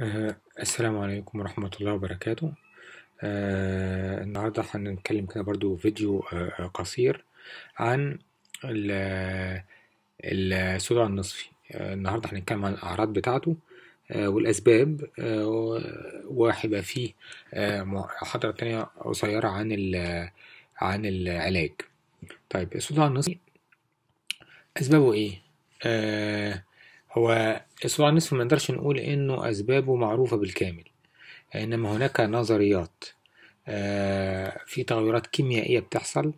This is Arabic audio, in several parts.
آه السلام عليكم ورحمة الله وبركاته آه النهاردة هنتكلم كده برضو فيديو آه قصير عن الصداع النصفي آه النهاردة هنتكلم عن الأعراض بتاعته آه والأسباب آه وهيبقى فيه آه محاضرة تانية قصيرة عن عن العلاج طيب الصداع النصفي أسبابه إيه؟ آه هو اسبوع النصف ما نقدرش نقول إنه أسبابه معروفة بالكامل إنما هناك نظريات آه، في تغيرات كيميائية بتحصل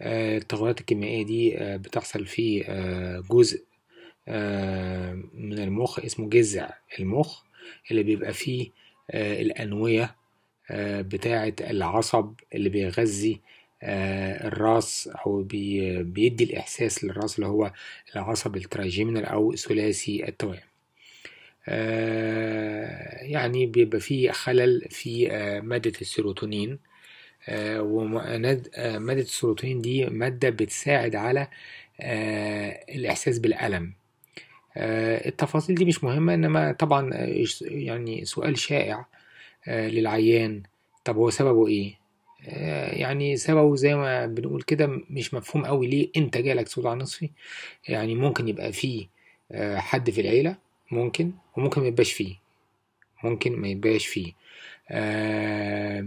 آه، التغيرات الكيميائية دي آه، بتحصل في جزء من المخ اسمه جذع المخ اللي بيبقى فيه الأنوية بتاعة العصب اللي بيغذي آه، الراس او بي بيدي الاحساس للراس اللي هو العصب الترايجيمينال او ثلاثي التوائم آه، يعني بيبقى فيه خلل في آه، مادة السيروتونين ومادة السيروتونين دي مادة بتساعد على الإحساس بالألم التفاصيل دي مش مهمة إنما طبعا يعني سؤال شائع للعيان طب هو سببه إيه؟ آه، يعني سببه زي ما بنقول كده مش مفهوم قوي ليه انت جالك صداع نصفي يعني ممكن يبقى فيه آه، حد في العيلة ممكن وممكن ما يبقاش فيه ممكن ما يبقاش فيه آه،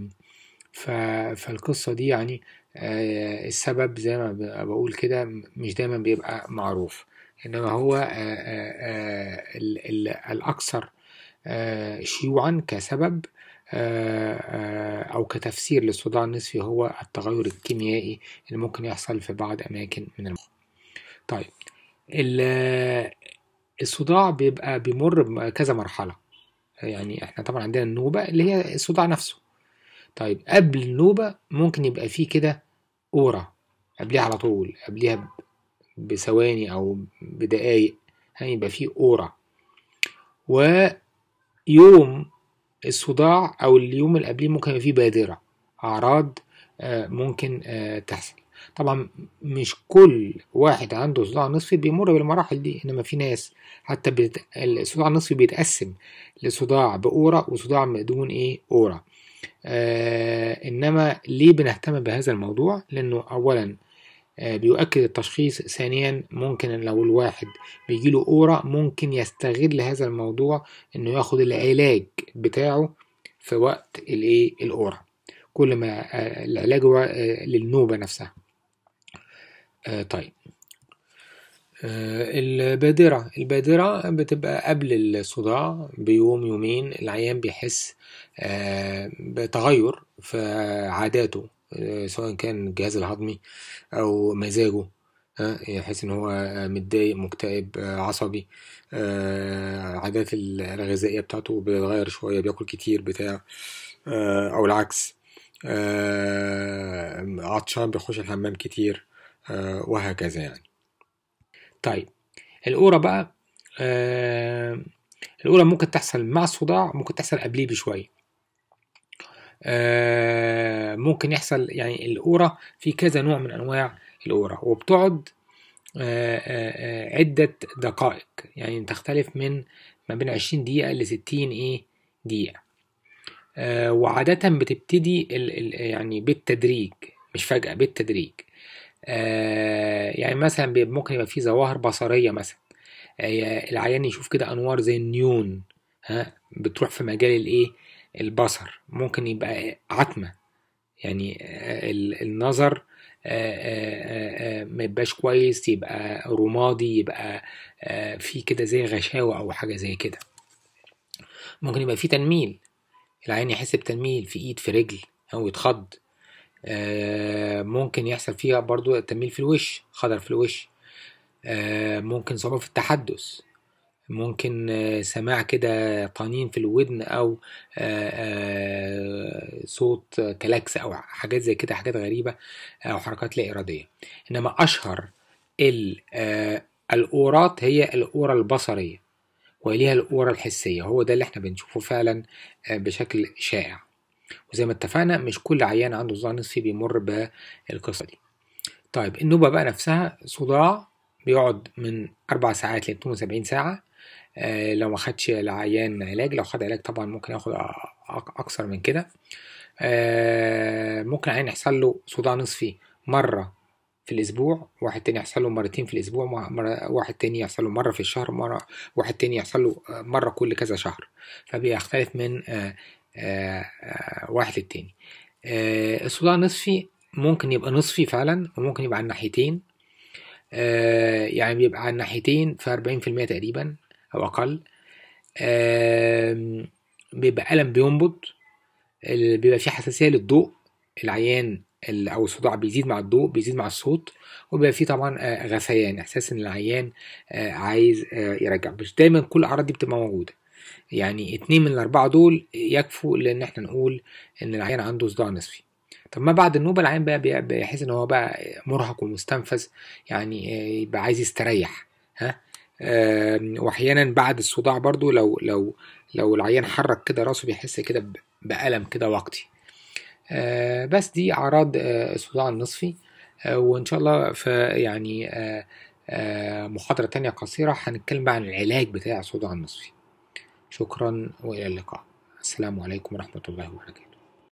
فالقصة دي يعني السبب زي ما بقول كده مش دايما بيبقى معروف انما هو الاكثر شيوعا كسبب آه، آه، أو كتفسير للصداع النصفي هو التغير الكيميائي اللي ممكن يحصل في بعض أماكن من المخ. طيب الصداع بيبقى بيمر بكذا مرحلة يعني احنا طبعا عندنا النوبة اللي هي الصداع نفسه طيب قبل النوبة ممكن يبقى فيه كده أورا قبليها على طول قبليها بثواني أو بدقايق هيبقى يعني فيه أورا ويوم الصداع أو اليوم اللي قبليه ممكن يبقى فيه بادرة أعراض آه، ممكن آه، تحصل طبعا مش كل واحد عنده صداع نصفي بيمر بالمراحل دي انما في ناس حتى بت... الصداع النصفي بيتقسم لصداع باوره وصداع بدون ايه اوره آه انما ليه بنهتم بهذا الموضوع لانه اولا آه، بيؤكد التشخيص ثانيا ممكن لو الواحد بيجيله أورا ممكن يستغل هذا الموضوع إنه ياخد العلاج بتاعه في وقت الإيه الأورا كل ما آه، العلاج هو آه، للنوبة نفسها طيب البادرة البادرة بتبقى قبل الصداع بيوم يومين العيان بيحس بتغير في عاداته آه، سواء كان الجهاز الهضمي او مزاجه يحس ان هو متضايق مكتئب آه، عصبي آه، عادات الغذائيه بتاعته بتتغير شويه بياكل كتير بتاع او العكس عطشان بيخش الحمام كتير وهكذا يعني طيب الأورا بقى الأورا ممكن تحصل مع الصداع ممكن تحصل قبليه بشوية ممكن يحصل يعني الأورا في كذا نوع من أنواع الأورا وبتقعد آه، آه، آه، عدة دقائق يعني تختلف من ما بين 20 دقيقة ل 60 إيه دقيقة وعادة بتبتدي يعني بالتدريج مش فجأة بالتدريج يعني مثلا ممكن يبقى في ظواهر بصرية مثلا العيان يشوف كده أنوار زي النيون ها بتروح في مجال الإيه البصر ممكن يبقى عتمة يعني آه، النظر آه، آه، ما يبقاش كويس يبقى رمادي يبقى في كده زي غشاوة أو حاجة زي كده ممكن يبقى في تنميل العين يحس بتنميل في إيد في رجل أو يتخض ممكن يحصل فيها برضو تنميل في الوش خضر في الوش ممكن صعوبة في التحدث ممكن آه، سماع كده طنين في الودن او آه، آه، صوت كلاكس او حاجات زي كده حاجات غريبه او حركات لا اراديه انما اشهر الاورات هي الاوره البصريه وليها الأورا الحسية هو ده اللي احنا بنشوفه فعلا بشكل شائع وزي ما اتفقنا مش كل عيان عنده صداع نصفي بيمر بالقصة دي طيب النوبة بقى نفسها صداع بيقعد من أربع ساعات ل 72 ساعة آه، لو ما خدش العيان علاج لو خد علاج طبعا ممكن ياخد اكثر من كده آه، ممكن عيان يحصل له صداع نصفي مره في الاسبوع واحد تاني يحصل له مرتين في الاسبوع مرة واحد تاني يحصل له مره في الشهر مره واحد تاني يحصل له مره كل كذا شهر فبيختلف من آه، واحد للتاني الصداع النصفي ممكن يبقى نصفي فعلا وممكن يبقى على الناحيتين يعني بيبقى على الناحيتين في أربعين في المية تقريبا أو أقل بيبقى ألم بينبض بيبقى فيه حساسية للضوء العيان او الصداع بيزيد مع الضوء بيزيد مع الصوت وبيبقى فيه طبعا آه، غثيان يعني، احساس ان العيان آه، عايز آه، يرجع مش دايما كل الاعراض دي بتبقى موجوده يعني اتنين من الاربعه دول يكفوا لان احنا نقول ان العيان عنده صداع نصفي طب ما بعد النوبه العيان بقى بيحس ان هو بقى مرهق ومستنفذ يعني يبقى عايز يستريح ها واحيانا بعد الصداع برضو لو لو لو العيان حرك كده راسه بيحس كده بألم كده وقتي آه، بس دي اعراض آه، الصداع النصفي آه، وان شاء الله في يعني محاضرة تانية قصيرة هنتكلم بقى عن العلاج بتاع الصداع النصفي شكرا والى اللقاء السلام عليكم ورحمة الله وبركاته